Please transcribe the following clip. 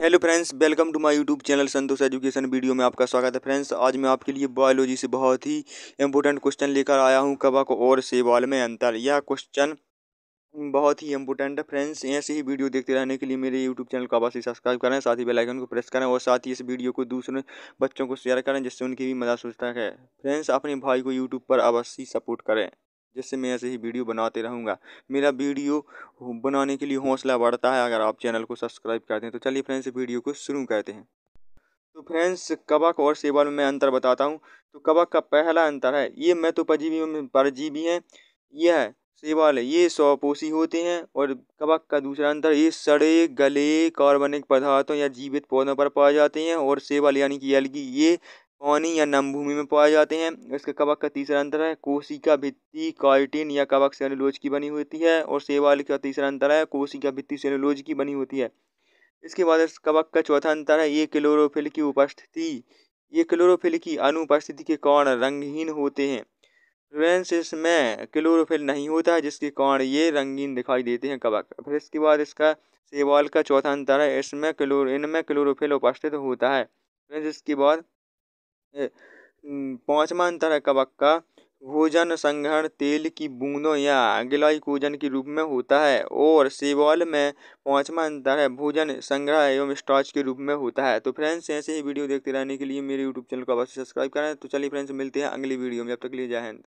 hello friends welcome to my YouTube channel Santosh education video में आपका स्वागत है फ्रेंड्स आज मैं आपके लिए बायोलॉजी से बहुत ही इम्पोर्टेंट क्वेश्चन लेकर आया हूँ कबक और सेवाल में अंतर यह क्वेश्चन बहुत ही इंपॉर्टेंट है फ्रेंड्स ऐसे ही वीडियो देखते रहने के लिए मेरे यूट्यूब चैनल को अवश्य सब्सक्राइब करें साथ ही बेलाइकन को प्रेस करें और साथ ही इस वीडियो को दूसरे बच्चों को शेयर करें जिससे उनकी भी मदद सोचता है फ्रेंड्स अपने भाई को यूट्यूब पर अवश्य सपोर्ट करें जिससे मैं ऐसे ही वीडियो बनाते रहूँगा मेरा वीडियो बनाने के लिए हौसला बढ़ता है अगर आप चैनल को सब्सक्राइब करते हैं तो चलिए फ्रेंड्स वीडियो को शुरू करते हैं तो फ्रेंड्स कबक और सेवल में मैं अंतर बताता हूँ तो कबक का पहला अंतर है ये मैं परजीवी में परजीवी हैं यह है सेवाल है ये स्वपोषी होते हैं और कबक का दूसरा अंतर ये सड़े गले कार्बनिक पदार्थों या जीवित पौधों पर पाए जाते हैं और सेवाल यानी कि एलगी ये पानी या नम भूमि में पाए जाते हैं इसके कवक का तीसरा अंतर है कोशिका भित्ति कार्टिन या कवक सेलुलोज की बनी होती है और सेवाल का तीसरा अंतर है कोशिका भित्ति सेलुलोज की बनी होती है इसके बाद इस कवक का चौथा अंतर है ये क्लोरोफिल की उपस्थिति ये क्लोरोफिल की अनुपस्थिति के कारण रंगहीन होते हैं फ्रेंसिस में क्लोरोफिल नहीं होता है जिसके कारण ये रंगीन दिखाई देते हैं कवक फिर इसके बाद इसका सेवाल का चौथा अंतर है इसमें क्लोर इनमें क्लोरोफिल उपस्थित होता है फ्रेंड्स इसके बाद पांचवा अंतर है कवक का भोजन संग्रहण तेल की बूंदों या ग्लाइकोजन के रूप में होता है और सेबॉल में पांचवा अंतर है भोजन संग्रह एवं स्टार्च के रूप में होता है तो फ्रेंड्स ऐसे ही वीडियो देखते रहने के लिए मेरे यूट्यूब चैनल को अवश्य सब्सक्राइब करें तो चलिए फ्रेंड्स मिलते हैं अगली वीडियो में अब तक लिए जय हिंद